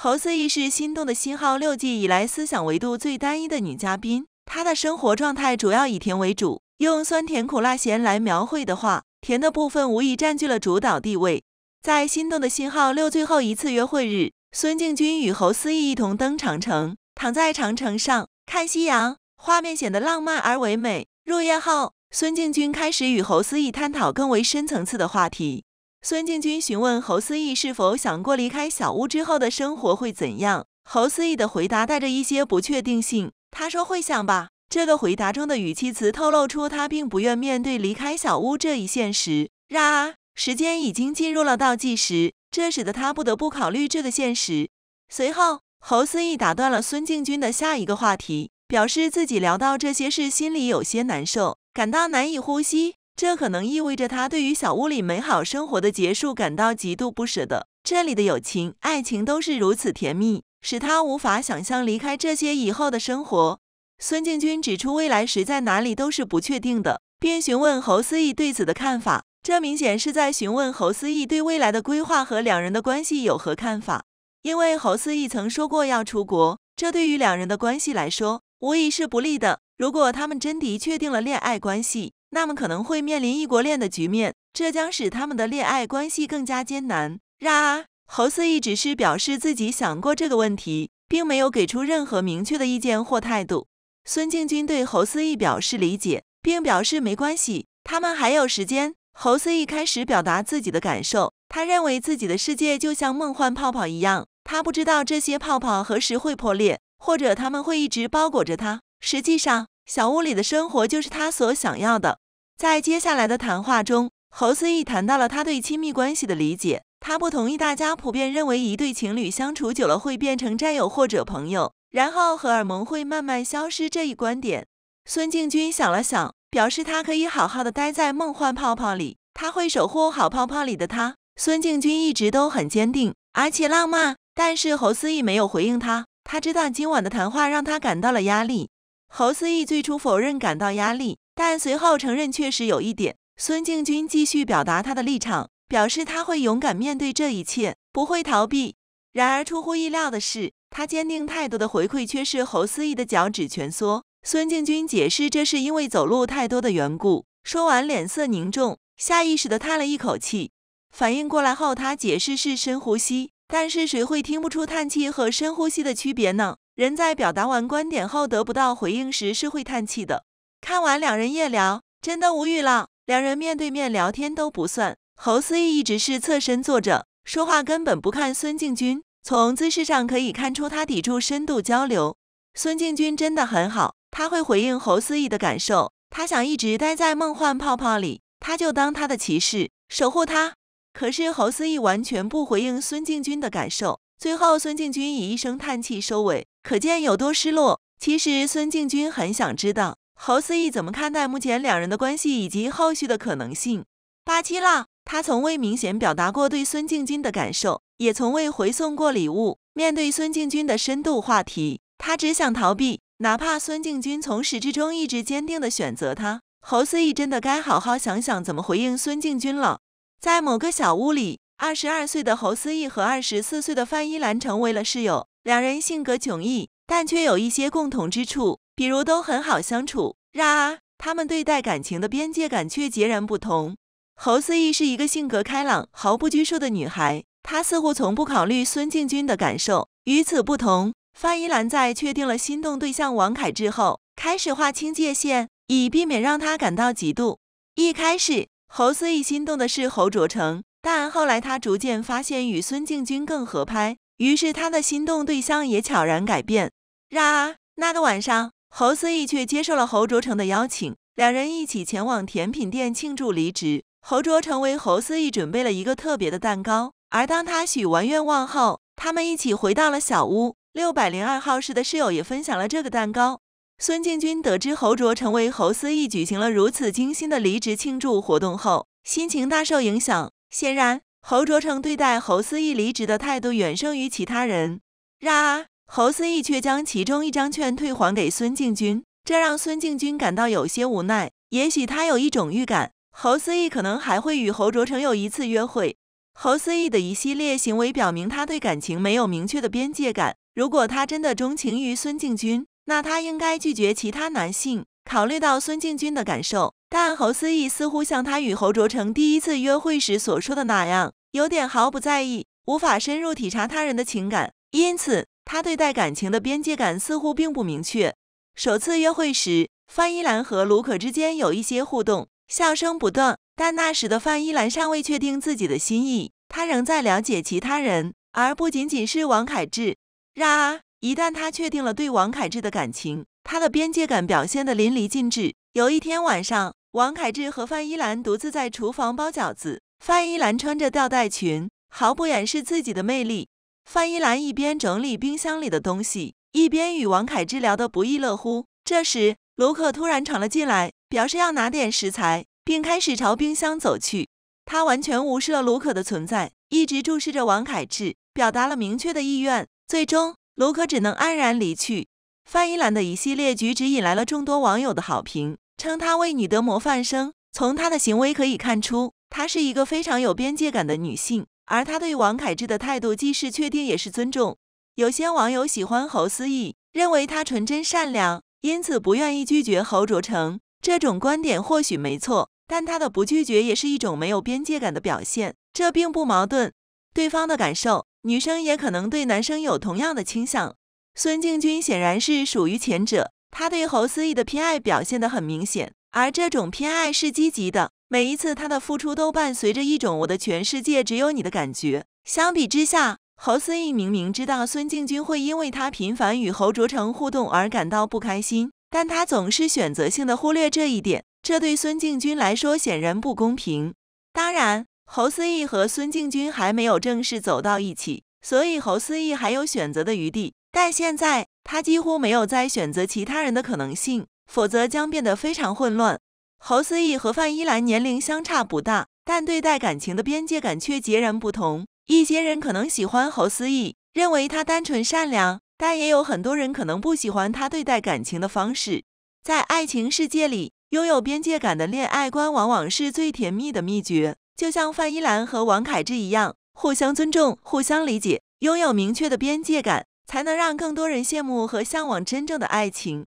侯思懿是《心动的信号》六季以来思想维度最单一的女嘉宾，她的生活状态主要以甜为主。用酸甜苦辣咸来描绘的话，甜的部分无疑占据了主导地位。在《心动的信号》六最后一次约会日，孙静君与侯思懿一同登长城，躺在长城上看夕阳，画面显得浪漫而唯美。入夜后，孙静君开始与侯思懿探讨更为深层次的话题。孙敬军询问侯思义是否想过离开小屋之后的生活会怎样。侯思义的回答带着一些不确定性，他说会想吧。这个回答中的语气词透露出他并不愿面对离开小屋这一现实。然而，时间已经进入了倒计时，这使得他不得不考虑这个现实。随后，侯思义打断了孙敬军的下一个话题，表示自己聊到这些事心里有些难受，感到难以呼吸。这可能意味着他对于小屋里美好生活的结束感到极度不舍得。这里的友情、爱情都是如此甜蜜，使他无法想象离开这些以后的生活。孙建军指出，未来谁在哪里都是不确定的，并询问侯思义对此的看法。这明显是在询问侯思义对未来的规划和两人的关系有何看法。因为侯思义曾说过要出国，这对于两人的关系来说无疑是不利的。如果他们真的确定了恋爱关系，那么可能会面临异国恋的局面，这将使他们的恋爱关系更加艰难。然而，侯思义只是表示自己想过这个问题，并没有给出任何明确的意见或态度。孙敬军对侯思义表示理解，并表示没关系，他们还有时间。侯思义开始表达自己的感受，他认为自己的世界就像梦幻泡泡一样，他不知道这些泡泡何时会破裂，或者他们会一直包裹着他。实际上，小屋里的生活就是他所想要的。在接下来的谈话中，侯思义谈到了他对亲密关系的理解。他不同意大家普遍认为一对情侣相处久了会变成战友或者朋友，然后荷尔蒙会慢慢消失这一观点。孙敬军想了想，表示他可以好好的待在梦幻泡泡里，他会守护好泡泡里的他。孙敬军一直都很坚定，而且浪漫，但是侯思义没有回应他。他知道今晚的谈话让他感到了压力。侯思义最初否认感到压力，但随后承认确实有一点。孙敬军继续表达他的立场，表示他会勇敢面对这一切，不会逃避。然而出乎意料的是，他坚定态度的回馈却是侯思义的脚趾蜷缩。孙敬军解释这是因为走路太多的缘故。说完，脸色凝重，下意识的叹了一口气。反应过来后，他解释是深呼吸，但是谁会听不出叹气和深呼吸的区别呢？人在表达完观点后得不到回应时是会叹气的。看完两人夜聊，真的无语了。两人面对面聊天都不算，侯思义一直是侧身坐着，说话根本不看孙静军。从姿势上可以看出他抵触深度交流。孙静军真的很好，他会回应侯思义的感受。他想一直待在梦幻泡泡里，他就当他的骑士守护他。可是侯思义完全不回应孙静军的感受。最后，孙静军以一声叹气收尾，可见有多失落。其实，孙静军很想知道侯思义怎么看待目前两人的关系以及后续的可能性。八七了，他从未明显表达过对孙静军的感受，也从未回送过礼物。面对孙静军的深度话题，他只想逃避。哪怕孙静军从始至终一直坚定的选择他，侯思义真的该好好想想怎么回应孙静军了。在某个小屋里。二十二岁的侯思义和二十四岁的范依兰成为了室友，两人性格迥异，但却有一些共同之处，比如都很好相处。然而，他们对待感情的边界感却截然不同。侯思义是一个性格开朗、毫不拘束的女孩，她似乎从不考虑孙敬君的感受。与此不同，范依兰在确定了心动对象王凯之后，开始划清界限，以避免让他感到嫉妒。一开始，侯思义心动的是侯卓成。但后来他逐渐发现与孙静君更合拍，于是他的心动对象也悄然改变。然而那个晚上，侯思义却接受了侯卓成的邀请，两人一起前往甜品店庆祝离职。侯卓成为侯思义准备了一个特别的蛋糕，而当他许完愿望后，他们一起回到了小屋。六百零二号室的室友也分享了这个蛋糕。孙静君得知侯卓成为侯思义举行了如此精心的离职庆祝活动后，心情大受影响。显然，侯卓成对待侯思义离职的态度远胜于其他人。然而，侯思义却将其中一张券退还给孙敬军，这让孙敬军感到有些无奈。也许他有一种预感，侯思义可能还会与侯卓成有一次约会。侯思义的一系列行为表明，他对感情没有明确的边界感。如果他真的钟情于孙敬军，那他应该拒绝其他男性。考虑到孙敬军的感受。但侯思义似乎像他与侯卓成第一次约会时所说的那样，有点毫不在意，无法深入体察他人的情感，因此他对待感情的边界感似乎并不明确。首次约会时，范依兰和卢可之间有一些互动，笑声不断，但那时的范依兰尚未确定自己的心意，她仍在了解其他人，而不仅仅是王凯志。然而，一旦他确定了对王凯志的感情，他的边界感表现得淋漓尽致。有一天晚上。王凯志和范依兰独自在厨房包饺子，范依兰穿着吊带裙，毫不掩饰自己的魅力。范依兰一边整理冰箱里的东西，一边与王凯志聊得不亦乐乎。这时，卢可突然闯了进来，表示要拿点食材，并开始朝冰箱走去。他完全无视了卢可的存在，一直注视着王凯志，表达了明确的意愿。最终，卢可只能安然离去。范依兰的一系列举止引来了众多网友的好评。称她为女德模范生。从她的行为可以看出，她是一个非常有边界感的女性，而她对王凯之的态度既是确定也是尊重。有些网友喜欢侯思懿，认为她纯真善良，因此不愿意拒绝侯卓成。这种观点或许没错，但她的不拒绝也是一种没有边界感的表现，这并不矛盾。对方的感受，女生也可能对男生有同样的倾向。孙静君显然是属于前者。他对侯思义的偏爱表现得很明显，而这种偏爱是积极的。每一次他的付出都伴随着一种“我的全世界只有你”的感觉。相比之下，侯思义明明知道孙静军会因为他频繁与侯卓成互动而感到不开心，但他总是选择性的忽略这一点。这对孙静军来说显然不公平。当然，侯思义和孙静军还没有正式走到一起，所以侯思义还有选择的余地。但现在。他几乎没有再选择其他人的可能性，否则将变得非常混乱。侯思义和范依兰年龄相差不大，但对待感情的边界感却截然不同。一些人可能喜欢侯思义，认为他单纯善良，但也有很多人可能不喜欢他对待感情的方式。在爱情世界里，拥有边界感的恋爱观往往是最甜蜜的秘诀。就像范依兰和王凯之一样，互相尊重，互相理解，拥有明确的边界感。才能让更多人羡慕和向往真正的爱情。